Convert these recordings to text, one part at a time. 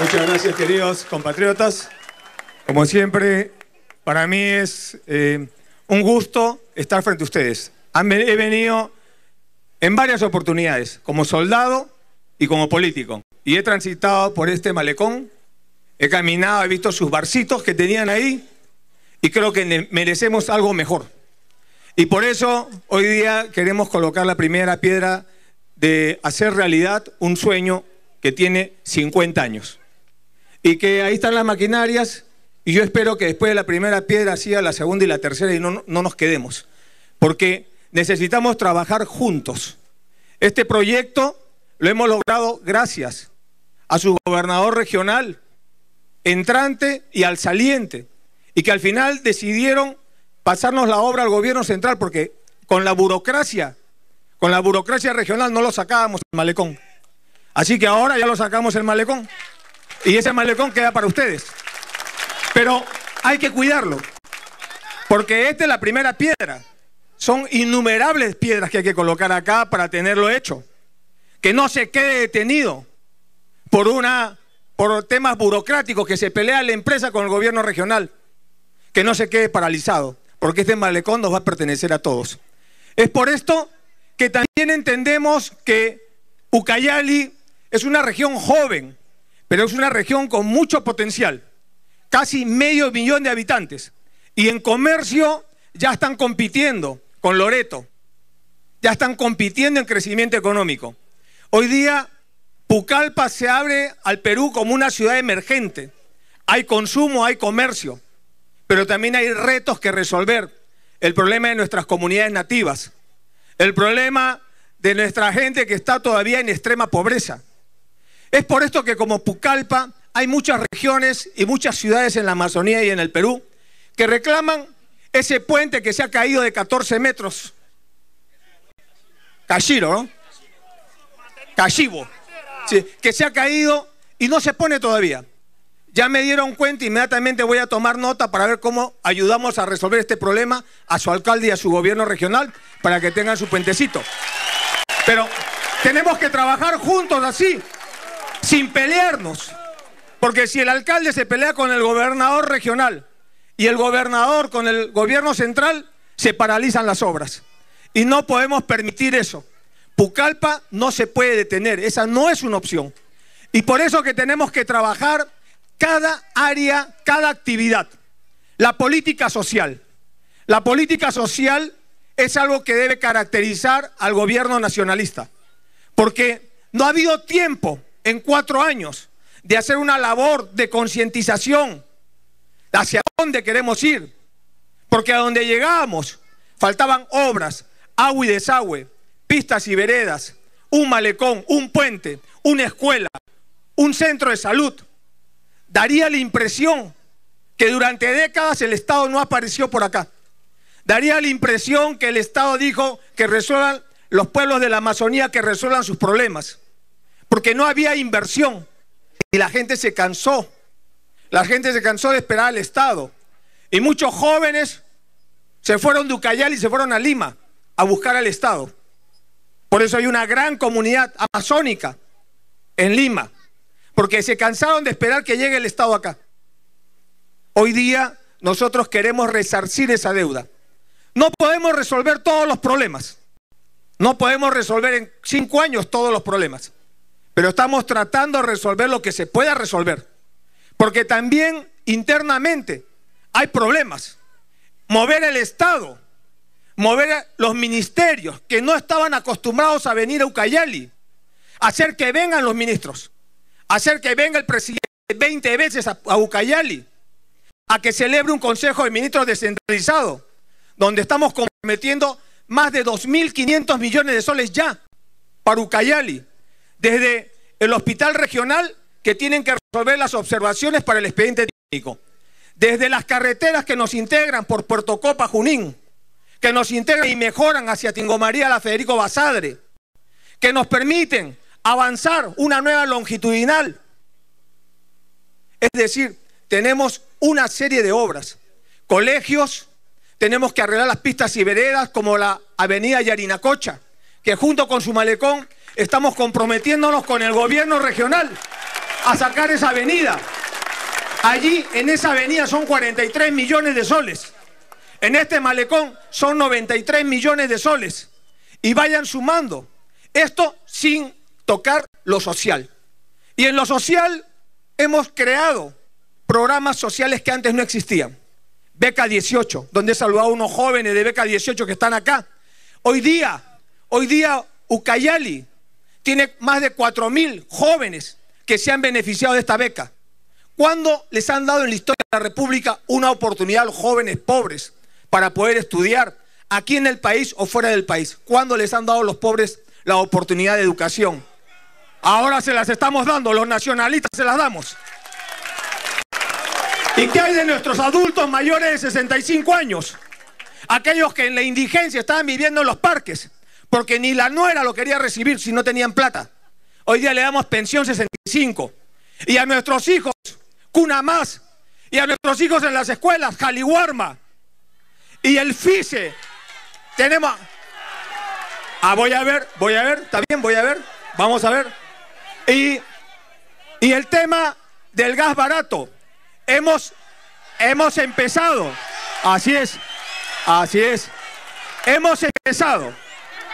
Muchas gracias, queridos compatriotas. Como siempre, para mí es eh, un gusto estar frente a ustedes. He venido en varias oportunidades, como soldado y como político. Y he transitado por este malecón, he caminado, he visto sus barcitos que tenían ahí y creo que merecemos algo mejor. Y por eso hoy día queremos colocar la primera piedra de hacer realidad un sueño que tiene 50 años y que ahí están las maquinarias y yo espero que después de la primera piedra siga la segunda y la tercera y no, nos quedemos, porque necesitamos trabajar juntos. Este proyecto lo hemos logrado gracias a su gobernador regional, entrante y al saliente, y que al final decidieron pasarnos la obra al gobierno central porque con la burocracia, con la burocracia regional no lo sacábamos el malecón. Así que ahora ya lo sacamos el malecón. Y ese malecón queda para ustedes. Pero hay que cuidarlo, porque esta es la primera piedra. Son innumerables piedras que hay que colocar acá para tenerlo hecho. Que no se quede detenido por una por temas burocráticos que se pelea la empresa con el gobierno regional. Que no se quede paralizado, porque este malecón nos va a pertenecer a todos. Es por esto que también entendemos que Ucayali es una región joven, pero es una región con mucho potencial, casi medio millón de habitantes. Y en comercio ya están compitiendo con Loreto, ya están compitiendo en crecimiento económico. Hoy día Pucallpa se abre al Perú como una ciudad emergente. Hay consumo, hay comercio, pero también hay retos que resolver. El problema de nuestras comunidades nativas, el problema de nuestra gente que está todavía en extrema pobreza es por esto que como Pucallpa hay muchas regiones y muchas ciudades en la Amazonía y en el Perú que reclaman ese puente que se ha caído de 14 metros. Cachiro, ¿no? Cachivo. que se ha caído y no se pone todavía. Ya me dieron cuenta, inmediatamente voy a tomar nota para ver cómo ayudamos a resolver este problema a su alcalde y a su gobierno regional para que tengan su puentecito. Pero tenemos que trabajar juntos así, sin pelearnos. Porque si el alcalde se pelea con el gobernador regional y el gobernador con el gobierno central, se paralizan las obras. Y no podemos permitir eso. Pucalpa no se puede detener, esa no es una opción. Y por eso que tenemos que trabajar cada área, cada actividad. La política social. La política social es algo que debe caracterizar al gobierno nacionalista, porque no ha habido tiempo en cuatro años de hacer una labor de concientización hacia dónde queremos ir. Porque a donde llegábamos faltaban obras, agua y desagüe, pistas y veredas, un malecón, un puente, una escuela, un centro de salud. Daría la impresión que durante décadas el Estado no apareció por acá. Daría la impresión que el Estado dijo que resuelvan los pueblos de la Amazonía, que resuelvan sus problemas porque no había inversión y la gente se cansó. La gente se cansó de esperar al Estado. Y muchos jóvenes se fueron de Ucayal y se fueron a Lima a buscar al Estado. Por eso hay una gran comunidad amazónica en Lima, porque se cansaron de esperar que llegue el Estado acá. Hoy día nosotros queremos resarcir esa deuda. No podemos resolver todos los problemas. No podemos resolver en cinco años todos los problemas. Pero estamos tratando de resolver lo que se pueda resolver. Porque también internamente hay problemas. Mover el Estado, mover los ministerios que no estaban acostumbrados a venir a Ucayali, hacer que vengan los ministros, hacer que venga el presidente 20 veces a, Ucayali, a que celebre un consejo de ministros descentralizado, donde estamos comprometiendo más de 2.500 millones de soles ya para Ucayali desde el hospital regional que tienen que resolver las observaciones para el expediente técnico, desde las carreteras que nos integran por Puerto Copa, Junín, que nos integran y mejoran hacia Tingomaría, la Federico Basadre, que nos permiten avanzar una nueva longitudinal. Es decir, tenemos una serie de obras, colegios, tenemos que arreglar las pistas y veredas como la avenida Yarinacocha, que junto con su malecón Estamos comprometiéndonos con el gobierno regional a sacar esa avenida. Allí, en esa avenida, son 43 millones de soles. En este malecón son 93 millones de soles. Y vayan sumando. Esto sin tocar lo social. Y en lo social hemos creado programas sociales que antes no existían. Beca 18, donde he saludado a unos jóvenes de Beca 18 que están acá. Hoy día, hoy día Ucayali tiene más de 4.000 jóvenes que se han beneficiado de esta beca. ¿Cuándo les han dado en la historia de la República una oportunidad a los jóvenes pobres para poder estudiar aquí en el país o fuera del país? ¿Cuándo les han dado a los pobres la oportunidad de educación? Ahora se las estamos dando, los nacionalistas se las damos. ¿Y qué hay de nuestros adultos mayores de 65 años? Aquellos que en la indigencia estaban viviendo en los parques. Porque ni la nuera lo quería recibir si no tenían plata. Hoy día le damos pensión 65. Y a nuestros hijos, cuna más. Y a nuestros hijos en las escuelas, Jaliwarma. Y el FISE. Tenemos. Ah, voy a ver, voy a ver, está bien, voy a ver. Vamos a ver. Y, y el tema del gas barato. Hemos, hemos empezado. Así es. Así es. Hemos empezado.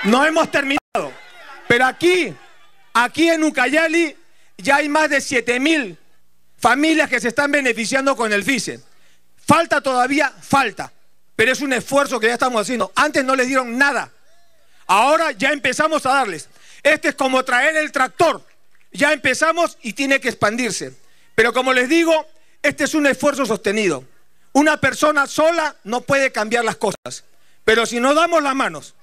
No hemos terminado. Pero aquí, aquí en Ucayali, ya hay más de 7.000 familias que se están beneficiando con el FICE. Falta todavía, falta. Pero es un esfuerzo que ya estamos haciendo. Antes no les dieron nada. Ahora ya empezamos a darles. Este es como traer el tractor. Ya empezamos y tiene que expandirse. Pero como les digo, este es un esfuerzo sostenido. Una persona sola no puede cambiar las cosas. Pero si no damos las manos,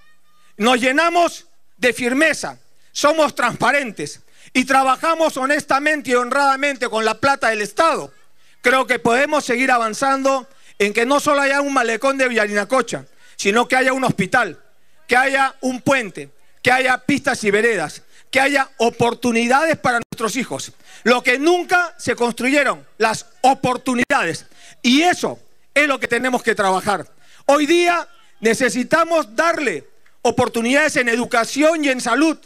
nos llenamos de firmeza, somos transparentes y trabajamos honestamente y honradamente con la plata del Estado. Creo que podemos seguir avanzando en que no solo haya un malecón de Villarinacocha, sino que haya un hospital, que haya un puente, que haya pistas y veredas, que haya oportunidades para nuestros hijos. Lo que nunca se construyeron, las oportunidades. Y eso es lo que tenemos que trabajar. Hoy día necesitamos darle oportunidades en educación y en salud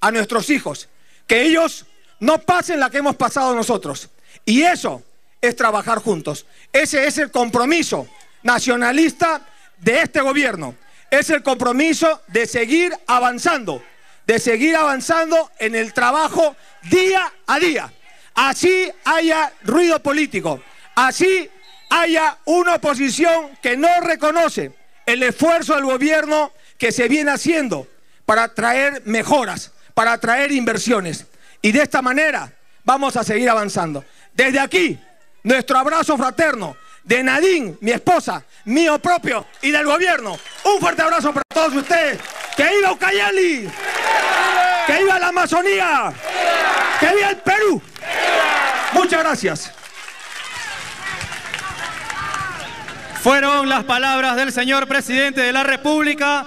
a nuestros hijos, que ellos no pasen la que hemos pasado nosotros. Y eso es trabajar juntos. Ese es el compromiso nacionalista de este gobierno. Es el compromiso de seguir avanzando, de seguir avanzando en el trabajo día a día. Así haya ruido político, así haya una oposición que no reconoce el esfuerzo del gobierno que se viene haciendo para traer mejoras, para traer inversiones. Y de esta manera vamos a seguir avanzando. Desde aquí, nuestro abrazo fraterno de Nadine, mi esposa, mío propio y del gobierno. Un fuerte abrazo para todos ustedes. ¡Que viva Ucayali! ¡Que viva la Amazonía! ¡Que viva el Perú! Muchas gracias. Fueron las palabras del señor presidente de la República.